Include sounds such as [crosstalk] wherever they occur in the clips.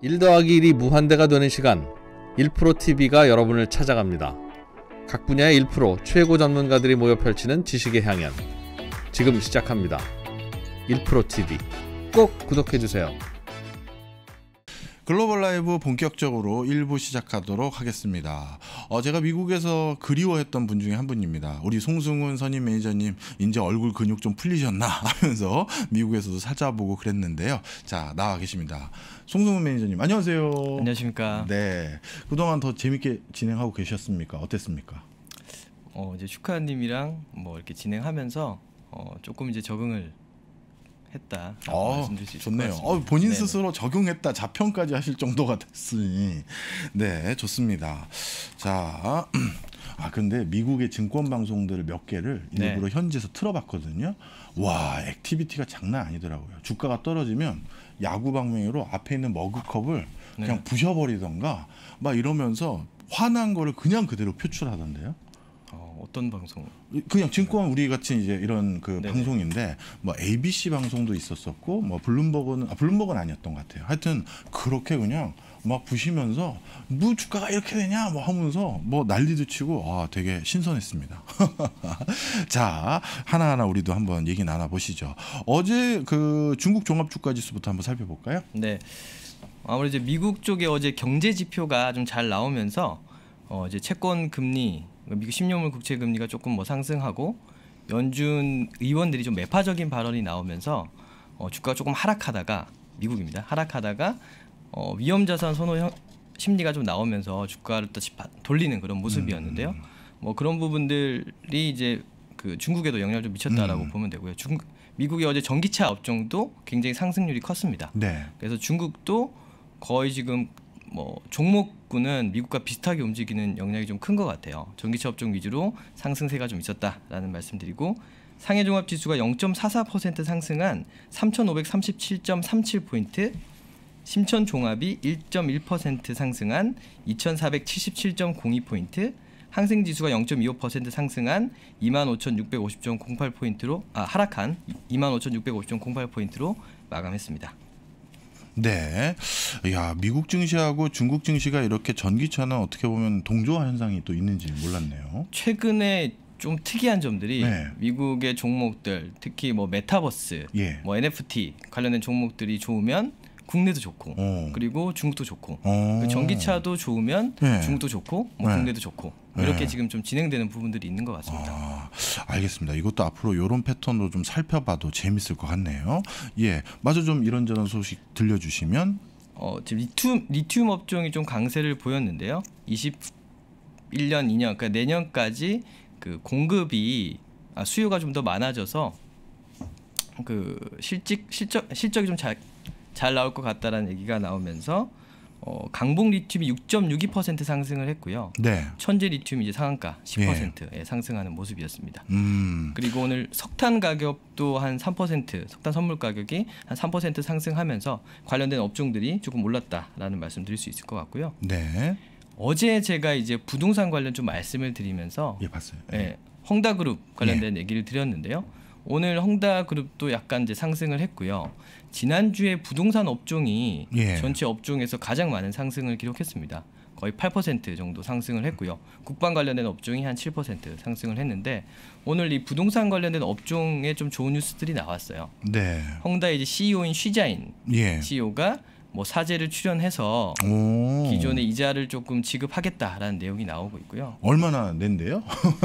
1 더하기 1이 무한대가 되는 시간 1프로TV가 여러분을 찾아갑니다. 각 분야의 1 최고 전문가들이 모여 펼치는 지식의 향연 지금 시작합니다. 1프로TV 꼭 구독해주세요. 글로벌 라이브 본격적으로 1부 시작하도록 하겠습니다. 어, 제가 미국에서 그리워했던 분 중에 한 분입니다. 우리 송승훈 선임 매니저님, 이제 얼굴 근육 좀 풀리셨나 [laughs] 하면서 미국에서도 찾아보고 그랬는데요. 자, 나와 계십니다. 송승훈 매니저님 안녕하세요. 안녕하십니까. 네. 그동안 더 재밌게 진행하고 계셨습니까? 어땠습니까? 어 이제 슈카님이랑 뭐 이렇게 진행하면서 어 조금 이제 적응을 했다. 어, 좋네요. 어, 본인 네네. 스스로 적용했다 자평까지 하실 정도가 됐으니 네 좋습니다. 자. [clears throat] 아 근데 미국의 증권 방송들을 몇 개를 네. 일부러 네. 현지에서 틀어봤거든요. 와 액티비티가 장난 아니더라고요. 주가가 떨어지면 야구 방망이로 앞에 있는 머그컵을 네. 그냥 부셔버리던가 막 이러면서 화난 거를 그냥 그대로 표출하던데요. 어, 어떤 방송? 그냥 증권 우리 같은 이제 이런 그 네네. 방송인데 뭐 ABC 방송도 있었었고 뭐 블룸버그는 아, 블룸버그는 아니었던 것 같아요. 하여튼 그렇게 그냥 막 부시면서 무 뭐 주가가 이렇게 되냐 뭐 하면서 뭐 난리도 치고 아 되게 신선했습니다. [laughs] 자 하나하나 우리도 한번 얘기 나눠보시죠. 어제 그 중국 종합 주가 지수부터 한번 살펴볼까요? 네. 아무래도 이제 미국 쪽에 어제 경제 지표가 좀 잘 나오면서 어 이제 채권 금리 미국 10년물 국채 금리가 조금 뭐 상승하고 연준 의원들이 좀 매파적인 발언이 나오면서 어, 주가가 조금 하락하다가 미국입니다. 하락하다가 어, 위험 자산 선호 심리가 좀 나오면서 주가를 또 돌리는 그런 모습이었는데요. 음, 음, 음. 뭐 그런 부분들이 이제 그 중국에도 영향을 좀 미쳤다라고 음. 보면 되고요. 중 미국의 어제 전기차 업종도 굉장히 상승률이 컸습니다. 네. 그래서 중국도 거의 지금 뭐 종목군은 미국과 비슷하게 움직이는 영향이 좀 큰 것 같아요. 전기차 업종 위주로 상승세가 좀 있었다라는 말씀드리고 상해 종합 지수가 0.44% 상승한 3,537.37 포인트 심천 종합이 1.1% 상승한 2,477.02포인트, 항생 지수가 0.25% 상승한 25,650.08포인트로 아, 하락한 25,650.08포인트로 마감했습니다. 네. 야, 미국 증시하고 중국 증시가 이렇게 전기차는 어떻게 보면 동조화 현상이 또 있는지 몰랐네요. 최근에 좀 특이한 점들이 네. 미국의 종목들 특히 뭐 메타버스, 예. 뭐 NFT 관련된 종목들이 좋으면 국내도 좋고 어. 그리고 중국도 좋고 어. 전기차도 좋으면 네. 중국도 좋고 뭐 네. 국내도 좋고 이렇게 네. 지금 좀 진행되는 부분들이 있는 것 같습니다. 아, 알겠습니다. 이것도 앞으로 이런 패턴으로 좀 살펴봐도 재밌을 것 같네요. 예, 마저 좀 이런저런 소식 들려주시면. 어, 지금 리튬 리튬 업종이 좀 강세를 보였는데요. 21년 2년 그러니까 내년까지 그 공급이 아, 수요가 좀 더 많아져서 그 실직 실적 실적이 좀잘 잘 나올 것 같다라는 얘기가 나오면서 어, 강봉 리튬이 6.62% 상승을 했고요. 네. 천재 리튬 이제 이 상한가 10%에 예. 예. 상승하는 모습이었습니다. 음. 그리고 오늘 석탄 가격도 한 3% 석탄 선물 가격이 한 3% 상승하면서 관련된 업종들이 조금 올랐다라는 말씀 드릴 수 있을 것 같고요. 네. 어제 제가 이제 부동산 관련 좀 말씀을 드리면서 예, 봤어요. 예. 예. 헝다그룹 관련된 얘기를 드렸는데요. 오늘 헝다그룹도 약간 이제 상승을 했고요. 지난주에 부동산 업종이 예. 전체 업종에서 가장 많은 상승을 기록했습니다. 거의 8% 정도 상승을 했고요. 국방 관련된 업종이 한 7% 상승을 했는데 오늘 이 부동산 관련된 업종에 좀 좋은 뉴스들이 나왔어요. 네. 헝다의 이제 CEO인 쉬자인 예. CEO가 뭐 사재를 출연해서 오. 기존의 이자를 조금 지급하겠다라는 내용이 나오고 있고요. 얼마나 낸대요?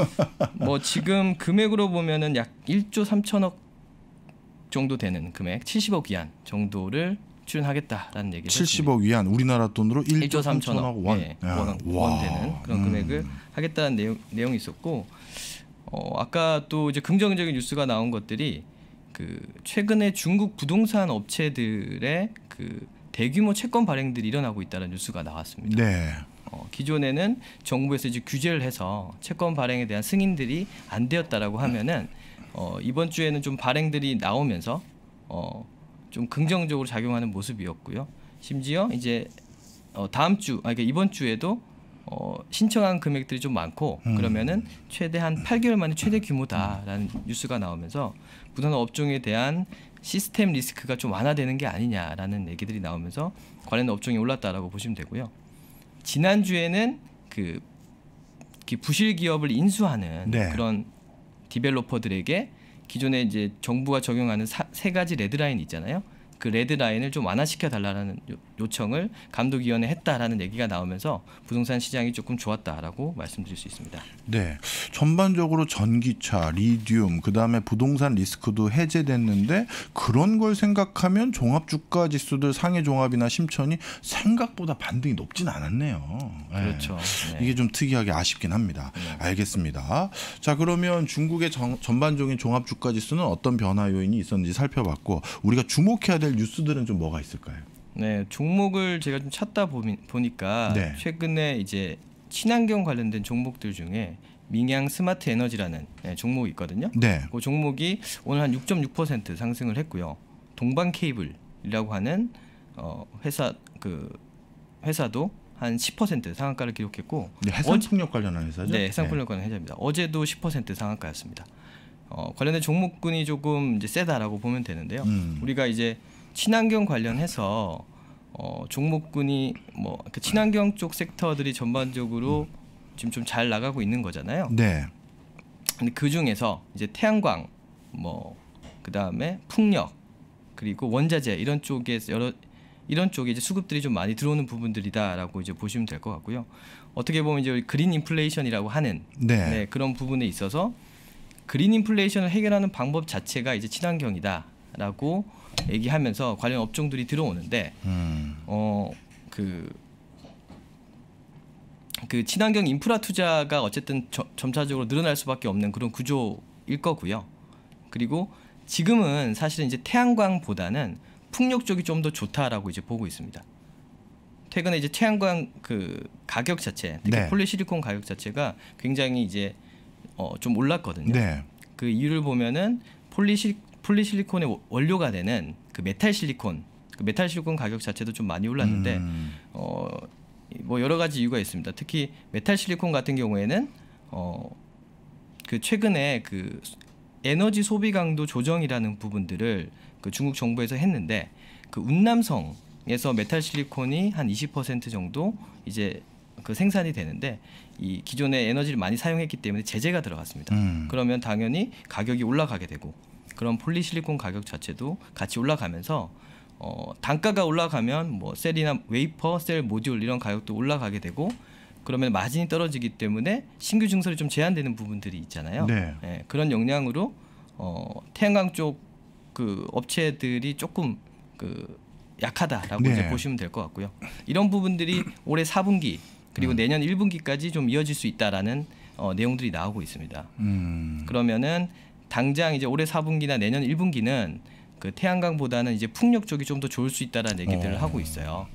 [laughs] 뭐 지금 금액으로 보면은 약 1조 3천억 정도 되는 금액 70억 위안 정도를 출연하겠다라는 얘기를 70억 위안 우리나라 돈으로 1조, 3천억 원, 네, 원 되는 그런 음. 금액을 하겠다는 내용, 내용이 있었고 어, 아까 또 이제 긍정적인 뉴스가 나온 것들이 그 최근에 중국 부동산 업체들의 그 대규모 채권 발행들이 일어나고 있다는 뉴스가 나왔습니다. 네. 어, 기존에는 정부에서 이제 규제를 해서 채권 발행에 대한 승인들이 안 되었다라고 하면은 어, 이번 주에는 좀 발행들이 나오면서 어, 좀 긍정적으로 작용하는 모습이었고요. 심지어 이제 어, 다음 주, 아니 그러니까 이번 주에도 어, 신청한 금액들이 좀 많고 음. 그러면은 최대 한 8개월 만에 최대 규모다라는 뉴스가 나오면서 부산 업종에 대한 시스템 리스크가 좀 완화되는 게 아니냐라는 얘기들이 나오면서 관련 업종이 올랐다라고 보시면 되고요. 지난주에는 그 부실 기업을 인수하는 네. 그런 디벨로퍼들에게 기존에 이제 정부가 적용하는 사, 세 가지 레드라인 있잖아요. 그 레드 라인을 좀 완화시켜 달라는 요청을 감독위원회 했다라는 얘기가 나오면서 부동산 시장이 조금 좋았다라고 말씀드릴 수 있습니다. 네, 전반적으로 전기차, 리튬, 그 다음에 부동산 리스크도 해제됐는데 그런 걸 생각하면 종합 주가 지수들 상해 종합이나 심천이 생각보다 반등이 높진 않았네요. 예. 그렇죠. 네. 이게 좀 특이하게 아쉽긴 합니다. 네. 알겠습니다. 자 그러면 중국의 정, 전반적인 종합 주가 지수는 어떤 변화 요인이 있었는지 살펴봤고 우리가 주목해야 될 뉴스들은 좀 뭐가 있을까요? 네, 종목을 제가 좀 찾다 보 보니까 네. 최근에 이제 친환경 관련된 종목들 중에 민양 스마트 에너지라는 네, 종목이 있거든요. 네. 그 종목이 오늘 한 6.6% 상승을 했고요. 동방 케이블이라고 하는 어, 회사 그 회사도 한 10% 상한가를 기록했고 네, 해상풍력 관련한 회사죠? 네, 해상풍력 네. 관련 회사입니다. 어제도 10% 상한가였습니다. 어, 관련된 종목군이 조금 이제 세다라고 보면 되는데요. 음. 우리가 이제 친환경 관련해서 어, 종목군이 뭐 친환경 쪽 섹터들이 전반적으로 음. 지금 좀 잘 나가고 있는 거잖아요. 네. 근데 그 중에서 이제 태양광 뭐 그다음에 풍력 그리고 원자재 이런 쪽에 여러 이런 쪽에 이제 수급들이 좀 많이 들어오는 부분들이다라고 이제 보시면 될 것 같고요. 어떻게 보면 이제 그린 인플레이션이라고 하는 네. 네, 그런 부분에 있어서 그린 인플레이션을 해결하는 방법 자체가 이제 친환경이다라고 얘기하면서 관련 업종들이 들어오는데 음. 어그 그 친환경 인프라 투자가 어쨌든 저, 점차적으로 늘어날 수밖에 없는 그런 구조일 거고요. 그리고 지금은 사실은 이제 태양광보다는 풍력 쪽이 좀 더 좋다라고 이제 보고 있습니다. 최근에 이제 태양광 그 가격 자체, 특히 네. 폴리시리콘 가격 자체가 굉장히 이제 어, 좀 올랐거든요. 네. 그 이유를 보면은 폴리실 폴리실리콘의 원료가 되는 그 메탈 실리콘 그 메탈 실리콘 가격 자체도 좀 많이 올랐는데 음. 어, 뭐 여러 가지 이유가 있습니다. 특히 메탈 실리콘 같은 경우에는 어, 그 최근에 그 에너지 소비 강도 조정이라는 부분들을 그 중국 정부에서 했는데 그 운남성에서 메탈 실리콘이 한 20% 정도 이제 그 생산이 되는데 이 기존의 에너지를 많이 사용했기 때문에 제재가 들어갔습니다. 음. 그러면 당연히 가격이 올라가게 되고 그런 폴리실리콘 가격 자체도 같이 올라가면서 어, 단가가 올라가면 뭐 셀이나 웨이퍼, 셀 모듈 이런 가격도 올라가게 되고 그러면 마진이 떨어지기 때문에 신규 증설이 좀 제한되는 부분들이 있잖아요. 네. 예, 그런 역량으로 어, 태양광 쪽 그 업체들이 조금 그 약하다라고 네. 이제 보시면 될 것 같고요. 이런 부분들이 올해 4분기 그리고 음. 내년 1분기까지 좀 이어질 수 있다라는 어, 내용들이 나오고 있습니다. 음. 그러면은 당장 이제 올해 4분기나 내년 1분기는 그 태양광보다는 이제 풍력 쪽이 좀 더 좋을 수 있다라는 얘기들을 어. 하고 있어요.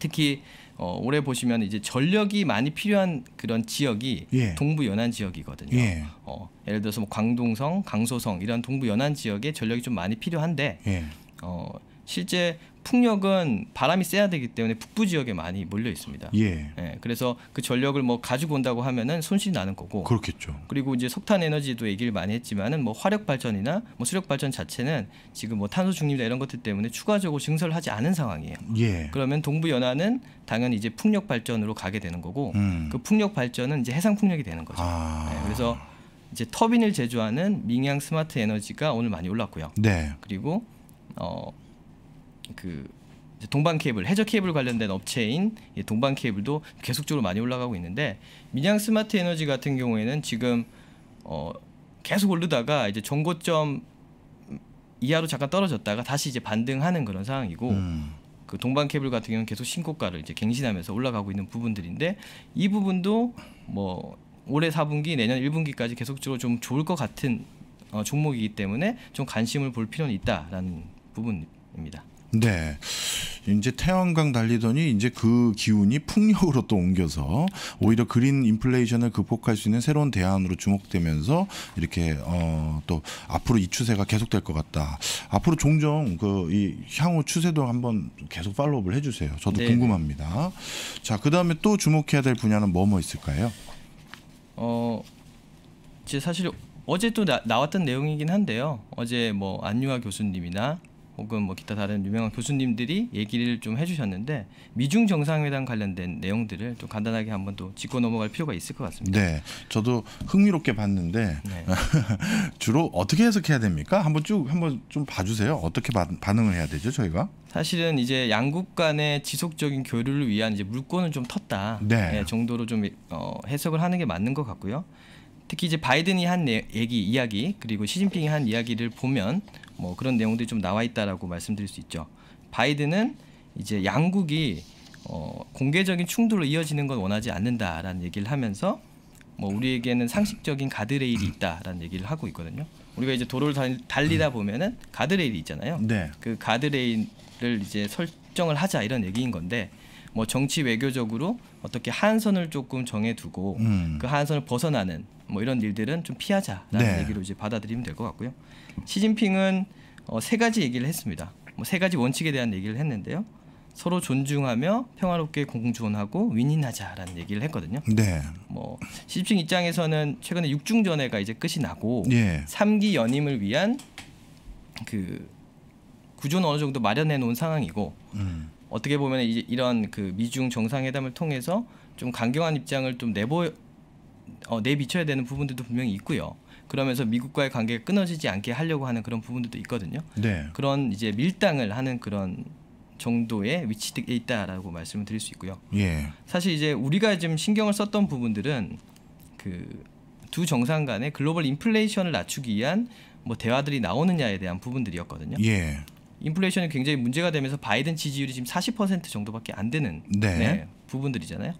특히 어, 올해 보시면 이제 전력이 많이 필요한 그런 지역이 예. 동부 연안 지역이거든요. 예. 어, 예를 들어서 뭐 광동성, 강소성 이런 동부 연안 지역에 전력이 좀 많이 필요한데 예. 어, 실제 풍력은 바람이 세야 되기 때문에 북부 지역에 많이 몰려 있습니다. 예. 예. 그래서 그 전력을 뭐 가지고 온다고 하면은 손실이 나는 거고. 그렇겠죠. 그리고 이제 석탄 에너지도 얘기를 많이 했지만은 뭐 화력 발전이나 뭐 수력 발전 자체는 지금 뭐 탄소 중립이나 이런 것들 때문에 추가적으로 증설을 하지 않은 상황이에요. 예. 그러면 동부 연안은 당연히 이제 풍력 발전으로 가게 되는 거고 음. 그 풍력 발전은 이제 해상 풍력이 되는 거죠. 아. 예. 그래서 이제 터빈을 제조하는 민양 스마트 에너지가 오늘 많이 올랐고요. 네. 그리고 어그 동방 케이블, 해저 케이블 관련된 업체인 동방 케이블도 계속적으로 많이 올라가고 있는데 민양 스마트 에너지 같은 경우에는 지금 어 계속 오르다가 이제 정고점 이하로 잠깐 떨어졌다가 다시 이제 반등하는 그런 상황이고 음. 그 동방 케이블 같은 경우는 계속 신고가를 이제 갱신하면서 올라가고 있는 부분들인데 이 부분도 뭐 올해 4분기 내년 1분기까지 계속적으로 좀 좋을 것 같은 어, 종목이기 때문에 좀 관심을 볼 필요는 있다라는 부분입니다. 네. 이제 태양광 달리더니 이제 그 기운이 풍력으로 또 옮겨서 오히려 그린 인플레이션을 극복할 수 있는 새로운 대안으로 주목되면서 이렇게 어 또 앞으로 이 추세가 계속될 것 같다. 앞으로 종종 그 이 향후 추세도 한번 계속 팔로우업을 해주세요. 저도 네 궁금합니다. 자, 그 다음에 또 주목해야 될 분야는 뭐뭐 뭐 있을까요? 어, 제 사실 어제 또 나, 왔던 내용이긴 한데요. 어제 뭐 안유아 교수님이나 혹은 뭐 기타 다른 유명한 교수님들이 얘기를 좀 해주셨는데 미중 정상회담 관련된 내용들을 좀 간단하게 한번 또 짚고 넘어갈 필요가 있을 것 같습니다. 네, 저도 흥미롭게 봤는데 네. [laughs] 주로 어떻게 해석해야 됩니까? 한번 쭉 한번 좀 봐주세요. 어떻게 바, 반응을 해야 되죠, 저희가? 사실은 이제 양국 간의 지속적인 교류를 위한 이제 물건을좀 텄다 네. 네, 정도로 좀 어, 해석을 하는 게 맞는 것 같고요. 특히 이제 바이든이 한 얘기 이야기 그리고 시진핑이 한 이야기를 보면 뭐 그런 내용들이 좀 나와 있다라고 말씀드릴 수 있죠. 바이든은 이제 양국이 어, 공개적인 충돌로 이어지는 건 원하지 않는다라는 얘기를 하면서 뭐 우리에게는 상식적인 가드레일이 [clears throat] 있다라는 얘기를 하고 있거든요. 우리가 이제 도로를 달리다 음. 보면은 가드레일이 있잖아요. 네. 그 가드레일을 이제 설정을 하자 이런 얘기인 건데 뭐 정치 외교적으로 어떻게 한선을 조금 정해두고 음. 그 한선을 벗어나는 뭐 이런 일들은 좀 피하자라는 네. 얘기로 이제 받아들이면 될 것 같고요. 시진핑은 어, 세 가지 얘기를 했습니다. 뭐 세 가지 원칙에 대한 얘기를 했는데요. 서로 존중하며 평화롭게 공존하고 윈윈하자라는 얘기를 했거든요. 네. 뭐시진핑 입장에서는 최근에 육중 전해가 이제 끝이 나고 예. 3기 연임을 위한 그 구조는 어느 정도 마련해 놓은 상황이고 음. 어떻게 보면 이제 이런 그 미중 정상회담을 통해서 좀 강경한 입장을 좀 내보 여 어, 내비쳐야 되는 부분들도 분명히 있고요. 그러면서 미국과의 관계가 끊어지지 않게 하려고 하는 그런 부분들도 있거든요. 네. 그런 이제 밀당을 하는 그런 정도의 위치에 있다라고 말씀을 드릴 수 있고요. 예. 사실 이제 우리가 지금 신경을 썼던 부분들은 그 두 정상 간의 글로벌 인플레이션을 낮추기 위한 뭐 대화들이 나오느냐에 대한 부분들이었거든요. 예. 인플레이션이 굉장히 문제가 되면서 바이든 지지율이 지금 40% 정도밖에 안 되는 네. 네, 부분들이잖아요.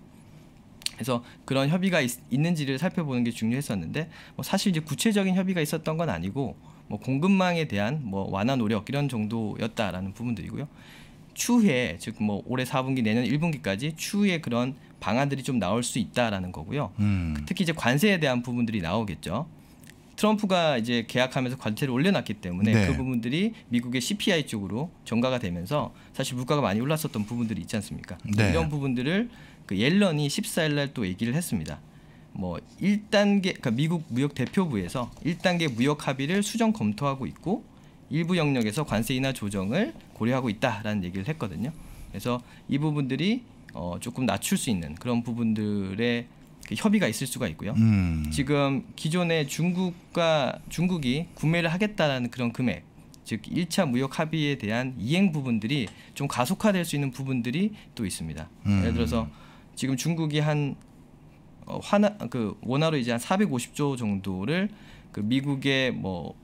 그래서 그런 협의가 있, 는지를 살펴보는 게 중요했었는데 뭐 사실 이제 구체적인 협의가 있었던 건 아니고 뭐 공급망에 대한 뭐 완화 노력 이런 정도였다라는 부분들이고요. 추후에 즉 뭐 올해 4분기 내년 1분기까지 추후에 그런 방안들이 좀 나올 수 있다라는 거고요. 음. 특히 이제 관세에 대한 부분들이 나오겠죠. 트럼프가 이제 계약하면서 관세를 올려놨기 때문에 네. 그 부분들이 미국의 CPI 쪽으로 전가가 되면서 사실 물가가 많이 올랐었던 부분들이 있지 않습니까? 네. 이런 부분들을 그 옐런이 14일 날 또 얘기를 했습니다. 뭐 1단계 그러니까 미국 무역 대표부에서 1단계 무역 합의를 수정 검토하고 있고 일부 영역에서 관세 인하 조정을 고려하고 있다라는 얘기를 했거든요. 그래서 이 부분들이 어, 조금 낮출 수 있는 그런 부분들의 그 협의가 있을 수가 있고요. 음. 지금 기존에 중국과 중국이 구매를 하겠다라는 그런 금액 즉 1차 무역 합의에 대한 이행 부분들이 좀 가속화될 수 있는 부분들이 또 있습니다. 음. 예를 들어서 음. 지금 중국이 한 어, 화나 그 원화로 이제 한 450조 정도를 그 미국의 뭐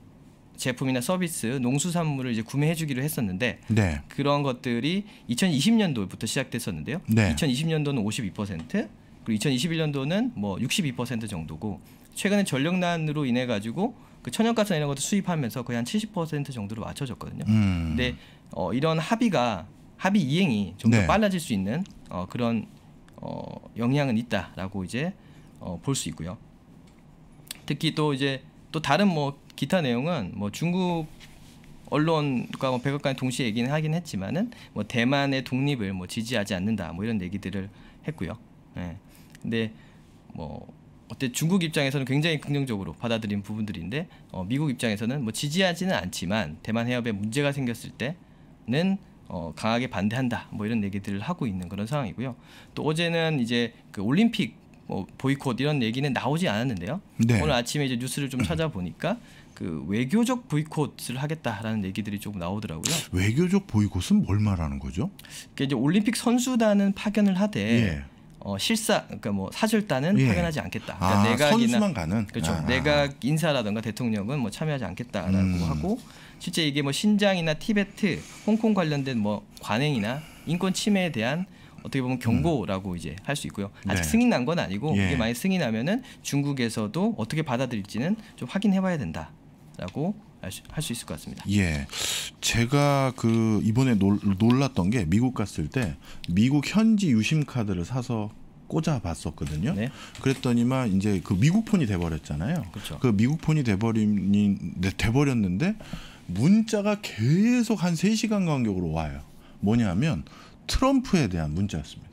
제품이나 서비스, 농수산물을 이제 구매해 주기로 했었는데 네. 그런 것들이 2020년도부터 시작됐었는데요. 네. 2020년도는 52%, 그리고 2021년도는 뭐 62% 정도고 최근에 전력난으로 인해 가지고 그 천연가스나 이런 것도 수입하면서 거의 한70% 정도로 맞춰졌거든요. 음. 근데 어, 이런 합의가 합의 이행이 좀더 네. 빨라질 수 있는 어, 그런 어, 영향은 있다라고 이제 어, 볼 수 있고요. 특히 또 이제 또 다른 뭐 기타 내용은 뭐 중국 언론과 뭐 백악관 동시에 얘기는 하긴 했지만은 뭐 대만의 독립을 뭐 지지하지 않는다 뭐 이런 얘기들을 했고요. 예. 근데 뭐 어때 중국 입장에서는 굉장히 긍정적으로 받아들인 부분들인데 어, 미국 입장에서는 뭐 지지하지는 않지만 대만 해협에 문제가 생겼을 때는 어, 강하게 반대한다 뭐 이런 얘기들을 하고 있는 그런 상황이고요. 또 어제는 이제 그 올림픽 뭐 보이콧 이런 얘기는 나오지 않았는데요. 네. 오늘 아침에 이제 뉴스를 좀 찾아보니까 그 외교적 보이콧을 하겠다라는 얘기들이 조금 나오더라고요. 외교적 보이콧은 뭘 말하는 거죠? 그러니까 이제 올림픽 선수단은 파견을 하되 예. 어, 실사 그러니까 뭐 사절단은 예. 파견하지 않겠다. 그러니까 아, 내각이나 그렇죠. 아. 내각 인사라든가 대통령은 뭐 참여하지 않겠다라고 음. 하고 실제 이게 뭐 신장이나 티베트, 홍콩 관련된 뭐 관행이나 인권 침해에 대한 어떻게 보면 경고라고 음. 이제 할 수 있고요. 아직 네. 승인 난 건 아니고 예. 이게 만약 승인 하면은 중국에서도 어떻게 받아들일지는 좀 확인해 봐야 된다라고 할 수 있을 것 같습니다. 예. 제가 그 이번에 놀, 놀랐던 게 미국 갔을 때 미국 현지 유심 카드를 사서 꽂아봤었거든요. 네. 그랬더니만 이제 그 미국 폰이 돼버렸잖아요. 그렇죠. 그 미국 폰이 돼버린 네, 돼버렸는데 문자가 계속 한3시간 간격으로 와요. 뭐냐면 트럼프에 대한 문자였습니다.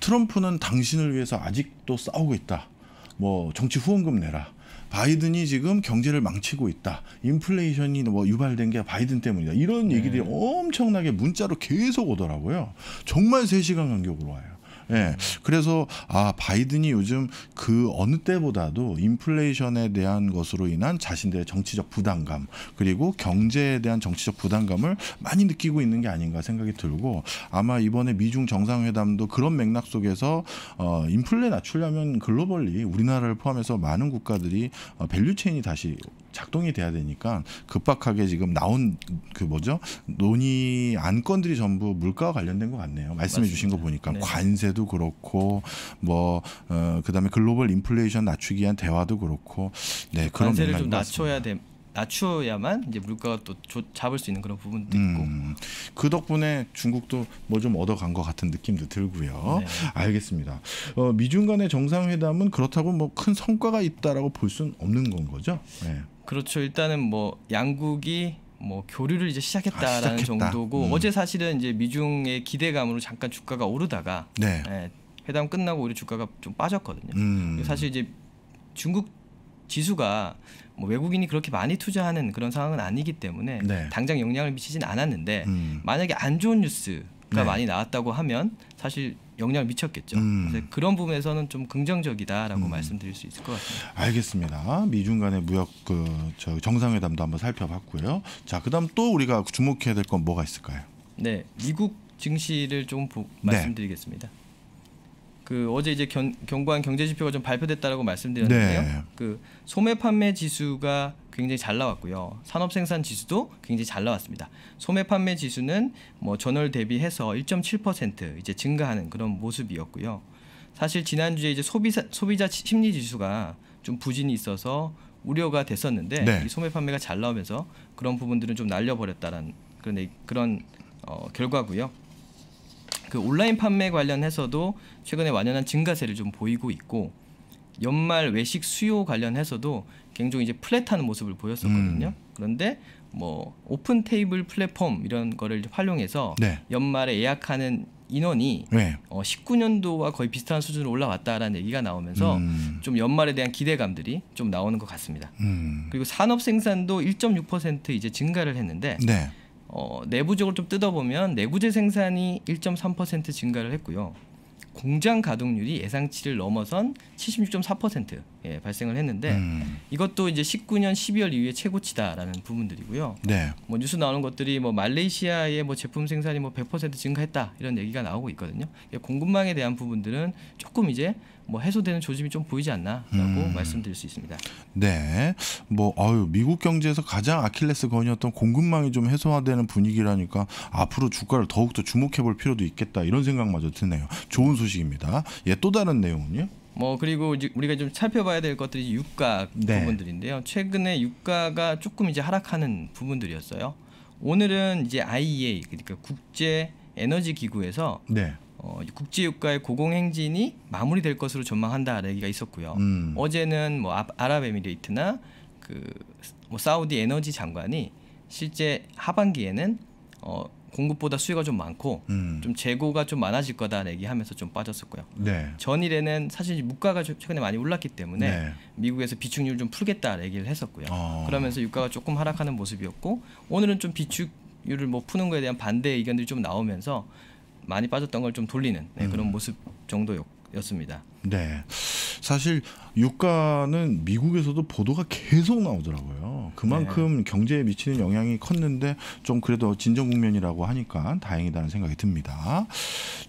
트럼프는 당신을 위해서 아직도 싸우고 있다. 뭐 정치 후원금 내라. 바이든이 지금 경제를 망치고 있다. 인플레이션이 뭐 유발된 게 바이든 때문이다. 이런 얘기들이 네. 엄청나게 문자로 계속 오더라고요. 정말 세시간 간격으로 와요. 예. 그래서 아 바이든이 요즘 그 어느 때보다도 인플레이션에 대한 것으로 인한 자신들의 정치적 부담감 그리고 경제에 대한 정치적 부담감을 많이 느끼고 있는 게 아닌가 생각이 들고 아마 이번에 미중 정상회담도 그런 맥락 속에서 어, 인플레 낮추려면 글로벌리 우리나라를 포함해서 많은 국가들이 어, 밸류체인이 다시 작동이 돼야 되니까 급박하게 지금 나온 그 뭐죠 논의 안건들이 전부 물가와 관련된 것 같네요. 말씀해 맞습니다. 주신 거 보니까 네. 관세도 그렇고 뭐 어, 그다음에 글로벌 인플레이션 낮추기 위한 대화도 그렇고 네 그런 관세를 좀 낮춰야 돼. 낮추어야만 이제 물가가 또 조, 잡을 수 있는 그런 부분도 음, 있고 그 덕분에 중국도 뭐 좀 얻어간 것 같은 느낌도 들고요. 네. 알겠습니다. 어, 미중 간의 정상회담은 그렇다고 뭐 큰 성과가 있다라고 볼 수는 없는 건 거죠. 네. 그렇죠. 일단은 뭐 양국이 뭐 교류를 이제 시작했다라는 아, 시작했다. 정도고 음. 어제 사실은 이제 미중의 기대감으로 잠깐 주가가 오르다가 네. 예, 회담 끝나고 우리 주가가 좀 빠졌거든요. 음. 사실 이제 중국 지수가 뭐 외국인이 그렇게 많이 투자하는 그런 상황은 아니기 때문에 네. 당장 영향을 미치진 않았는데 음. 만약에 안 좋은 뉴스가 네. 많이 나왔다고 하면 사실 영향을 미쳤겠죠. 음. 그래서 그런 부분에서는 좀 긍정적이다라고 음. 말씀드릴 수 있을 것 같습니다. 알겠습니다. 미중 간의 무역 그 정상회담도 한번 살펴봤고요. 자, 그다음 또 우리가 주목해야 될 건 뭐가 있을까요? 네, 미국 증시를 좀 보, 네. 말씀드리겠습니다. 네. 그 어제 이제 견, 경고한 경제 지표가 좀 발표됐다라고 말씀드렸는데요. 네. 그 소매 판매 지수가 굉장히 잘 나왔고요. 산업 생산 지수도 굉장히 잘 나왔습니다. 소매 판매 지수는 뭐 전월 대비해서 1.7% 이제 증가하는 그런 모습이었고요. 사실 지난주에 이제 소비자 소비자 심리 지수가 좀 부진이 있어서 우려가 됐었는데 네. 이 소매 판매가 잘 나오면서 그런 부분들은 좀 날려버렸다라는 그런 그런 어, 결과고요. 그 온라인 판매 관련해서도 최근에 완연한 증가세를 좀 보이고 있고 연말 외식 수요 관련해서도 굉장히 이제 플랫하는 모습을 보였었거든요. 음. 그런데 뭐 오픈 테이블 플랫폼 이런 거를 활용해서 네. 연말에 예약하는 인원이 네. 어, 19년도와 거의 비슷한 수준으로 올라왔다라는 얘기가 나오면서 음. 좀 연말에 대한 기대감들이 좀 나오는 것 같습니다. 음. 그리고 산업 생산도 1.6% 이제 증가를 했는데 네. 어, 내부적으로 좀 뜯어보면 내구재 생산이 1.3% 증가를 했고요. 공장 가동률이 예상치를 넘어선 76.4% 예, 발생을 했는데 음. 이것도 이제 19년 12월 이후에 최고치다라는 부분들이고요. 네. 뭐 뉴스 나오는 것들이 뭐 말레이시아의 뭐 제품 생산이 뭐 100% 증가했다 이런 얘기가 나오고 있거든요. 공급망에 대한 부분들은 조금 이제 뭐 해소되는 조짐이 좀 보이지 않나라고 음. 말씀드릴 수 있습니다. 네, 뭐 아유 미국 경제에서 가장 아킬레스 건이었던 공급망이 좀 해소화되는 분위기라니까 앞으로 주가를 더욱 더 주목해볼 필요도 있겠다 이런 생각마저 드네요. 좋은 소식입니다. 예, 또 다른 내용은요? 뭐 그리고 우리가 좀 살펴봐야 될 것들이 유가 네. 부분들인데요. 최근에 유가가 조금 이제 하락하는 부분들이었어요. 오늘은 이제 IEA 그러니까 국제 에너지 기구에서 네. 어, 국제유가의 고공행진이 마무리될 것으로 전망한다는 얘기가 있었고요. 음. 어제는 뭐 아, 아랍에미레이트나 그뭐 사우디 에너지 장관이 실제 하반기에는 어, 공급보다 수요가 좀 많고 음. 좀 재고가 좀 많아질 거다 얘기하면서 좀 빠졌었고요. 네. 전일에는 사실 물가가 최근에 많이 올랐기 때문에 네. 미국에서 비축률 좀 풀겠다 얘기를 했었고요. 어. 그러면서 유가가 조금 하락하는 모습이었고 오늘은 좀 비축 율을 뭐 푸는 거에 대한 반대 의견들이 좀 나오면서 많이 빠졌던 걸 좀 돌리는 네, 그런 음. 모습 정도였습니다. 네. 사실 유가는 미국에서도 보도가 계속 나오더라고요. 그만큼 네. 경제에 미치는 영향이 컸는데 좀 그래도 진정 국면이라고 하니까 다행이다는 생각이 듭니다.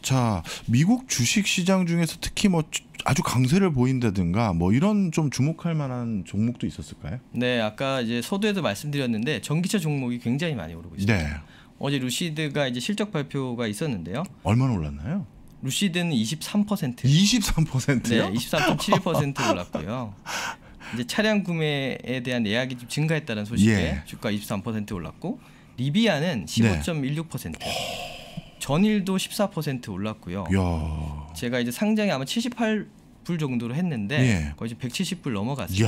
자, 미국 주식 시장 중에서 특히 뭐 아주 강세를 보인다든가 뭐 이런 좀 주목할 만한 종목도 있었을까요? 네, 아까 이제 서두에도 말씀드렸는데 전기차 종목이 굉장히 많이 오르고 있습니다. 네. 어제 루시드가 이제 실적 발표가 있었는데요. 얼마나 올랐나요? 루시드는 23%. 23%요? 네, 23.71% 올랐고요. 이제 차량 구매에 대한 예약이 좀 증가했다는 소식에 예. 주가 23% 올랐고 리비아는 15.16%. 네. 전일도 14% 올랐고요. 야 제가 이제 상장이 아마 78불 정도로 했는데 예. 거의 170불 넘어갔어요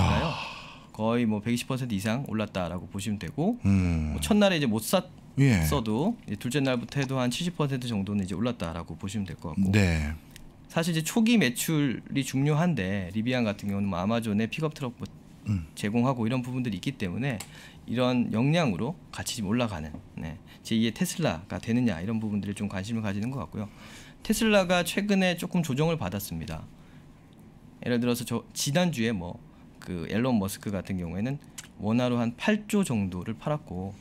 거의 뭐 120% 이상 올랐다라고 보시면 되고 음. 뭐 첫날에 이제 못 샀. 어 써도 둘째 날부터 해도 한 70% 정도는 이제 올랐다라고 보시면 될 것 같고 네. 사실 이제 초기 매출이 중요한데 리비안 같은 경우는 뭐아마존의 픽업 트럭 뭐 음. 제공하고 이런 부분들이 있기 때문에 이런 역량으로 같이 좀 올라가는 네. 제2의 테슬라가 되느냐 이런 부분들을 좀 관심을 가지는 것 같고요. 테슬라가 최근에 조금 조정을 받았습니다. 예를 들어서 저 지난주에 뭐그 앨런 머스크 같은 경우에는 원화로 한 8조 정도를 팔았고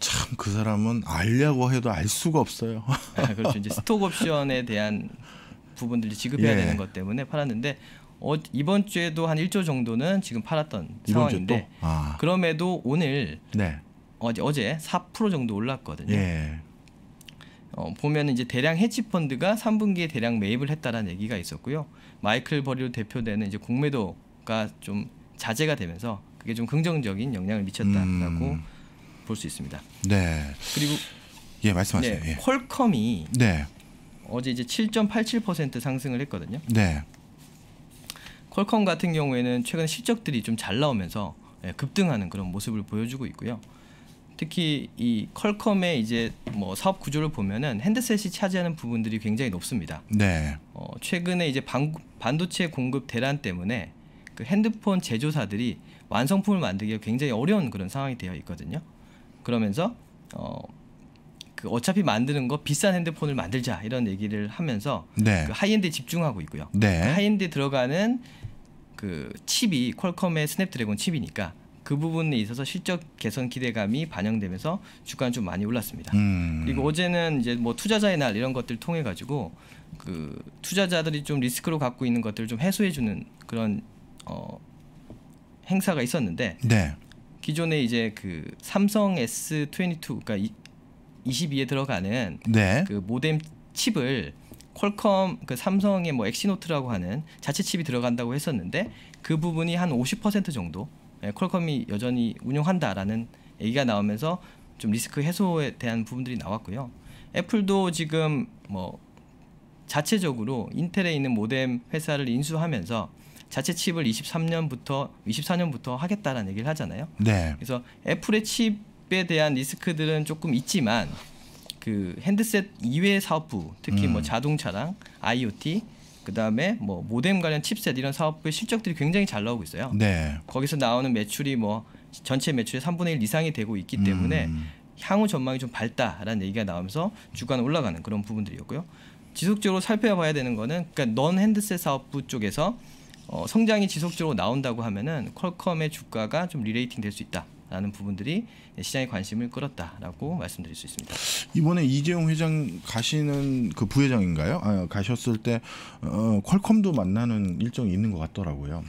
참 그 사람은 알려고 해도 알 수가 없어요. 아, 그렇죠. 이제 스톡 옵션에 대한 부분들이 지급해야 예. 되는 것 때문에 팔았는데 어, 이번 주에도 한 1조 정도는 지금 팔았던 상황인데 아. 그럼에도 오늘 네. 어제 어제 4% 정도 올랐거든요. 예. 어, 보면 이제 대량 해치 펀드가 3분기에 대량 매입을 했다라는 얘기가 있었고요. 마이클 버리로 대표되는 이제 공매도가 좀 자제가 되면서 그게 좀 긍정적인 영향을 미쳤다라고 음. 볼수 있습니다. 네. 그리고 예 말씀하세요. 네, 예. 퀄컴이 네. 어제 이제 7.87% 상승을 했거든요. 네. 퀄컴 같은 경우에는 최근 실적들이 좀 잘 나오면서 예, 급등하는 그런 모습을 보여주고 있고요. 특히 이 퀄컴의 이제 뭐 사업 구조를 보면은 핸드셋이 차지하는 부분들이 굉장히 높습니다. 네. 어, 최근에 이제 반, 반도체 공급 대란 때문에 그 핸드폰 제조사들이 완성품을 만들기가 굉장히 어려운 그런 상황이 되어 있거든요. 그러면서 어, 그 어차피 만드는 거 비싼 핸드폰을 만들자 이런 얘기를 하면서 네. 그 하이엔드에 집중하고 있고요. 네. 그 하이엔드에 들어가는 그 칩이 퀄컴의 스냅드래곤 칩이니까 그 부분에 있어서 실적 개선 기대감이 반영되면서 주가는 좀 많이 올랐습니다. 음. 그리고 어제는 이제 뭐 투자자의 날 이런 것들 통해 가지고 그 투자자들이 좀 리스크로 갖고 있는 것들을 좀 해소해 주는 그런 어, 행사가 있었는데 네. 기존에 이제 그 삼성 S22 그러니까 이, 22에 들어가는 네. 그 모뎀 칩을 퀄컴 그 삼성의 뭐 엑시노트라고 하는 자체 칩이 들어간다고 했었는데 그 부분이 한 50% 정도 예, 퀄컴이 여전히 운용한다라는 얘기가 나오면서 좀 리스크 해소에 대한 부분들이 나왔고요. 애플도 지금 뭐 자체적으로 인텔에 있는 모뎀 회사를 인수하면서 자체 칩을 23년부터 24년부터 하겠다라는 얘기를 하잖아요. 네. 그래서 애플의 칩에 대한 리스크들은 조금 있지만 그 핸드셋 이외의 사업부 특히 뭐 음. 뭐 자동차랑 IoT 그다음에 뭐 모뎀 관련 칩셋 이런 사업부의 실적들이 굉장히 잘 나오고 있어요. 네. 거기서 나오는 매출이 뭐 전체 매출의 3분의 1 이상이 되고 있기 때문에 음. 향후 전망이 좀 밝다라는 얘기가 나오면서 주가는 올라가는 그런 부분들이었고요. 지속적으로 살펴봐야 되는 거는 그러니까 넌 핸드셋 사업부 쪽에서 어, 성장이 지속적으로 나온다고 하면은 퀄컴의 주가가 좀 리레이팅 될 수 있다. 라는 부분들이 시장의 관심을 끌었다라고 말씀드릴 수 있습니다. 이번에 이재용 회장 가시는 그 부회장인가요? 아, 가셨을 때 어, 퀄컴도 만나는 일정이 있는 것 같더라고요.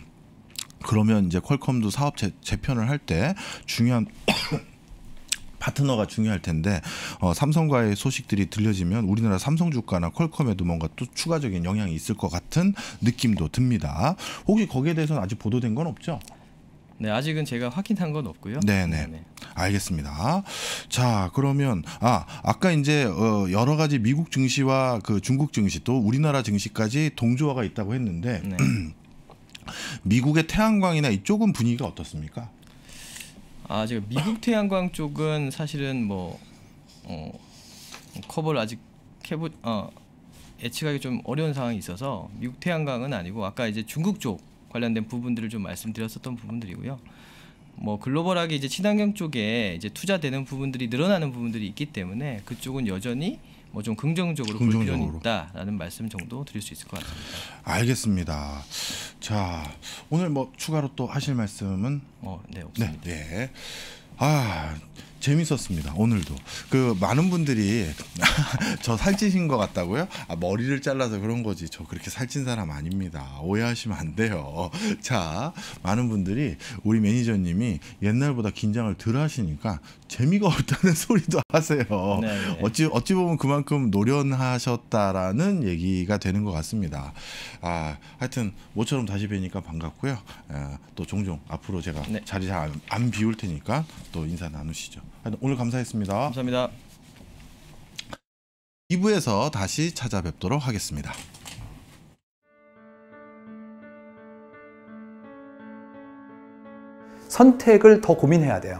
그러면 이제 퀄컴도 사업 재, 편을 할 때 중요한 파트너가 중요할 텐데 어, 삼성과의 소식들이 들려지면 우리나라 삼성 주가나 퀄컴에도 뭔가 또 추가적인 영향이 있을 것 같은 느낌도 듭니다. 혹시 거기에 대해서는 아직 보도된 건 없죠? 네, 아직은 제가 확인한 건 없고요. 네네. 네. 네 알겠습니다. 자, 그러면 아 아까 이제 어, 여러 가지 미국 증시와 그 중국 증시 또 우리나라 증시까지 동조화가 있다고 했는데 네. [clears throat] 미국의 태양광이나 이쪽은 분위기가 어떻습니까? 아 지금 미국 태양광 쪽은 사실은 뭐 어, 커버를 아직 해보 어, 예측하기 좀 어려운 상황이 있어서 미국 태양광은 아니고 아까 이제 중국 쪽 관련된 부분들을 좀 말씀드렸었던 부분들이고요. 뭐 글로벌하게 이제 친환경 쪽에 이제 투자되는 부분들이 늘어나는 부분들이 있기 때문에 그쪽은 여전히 뭐좀 긍정적으로, 긍정적으로. 볼필요 있다라는 말씀 정도 드릴 수 있을 것 같습니다. 알겠습니다. 자 오늘 뭐 추가로 또 하실 말씀은 어, 네 없습니다. 네, 네. 아 재밌었습니다 오늘도 그 많은 분들이 [laughs] 저 살찌신 것 같다고요 아, 머리를 잘라서 그런 거지 저 그렇게 살찐 사람 아닙니다 오해하시면 안 돼요 자 많은 분들이 우리 매니저님이 옛날보다 긴장을 덜 하시니까 재미가 없다는 [laughs] 소리도 하세요. 네네. 네. 어찌 어찌 보면 그만큼 노련하셨다라는 얘기가 되는 것 같습니다. 아 하여튼 모처럼 다시 뵈니까 반갑고요. 아, 또 종종 앞으로 제가 네. 자리 잘안 안 비울 테니까 또 인사 나누시죠. 오늘 감사했습니다. 감사합니다. 2부에서 다시 찾아뵙도록 하겠습니다. 선택을 더 고민해야 돼요.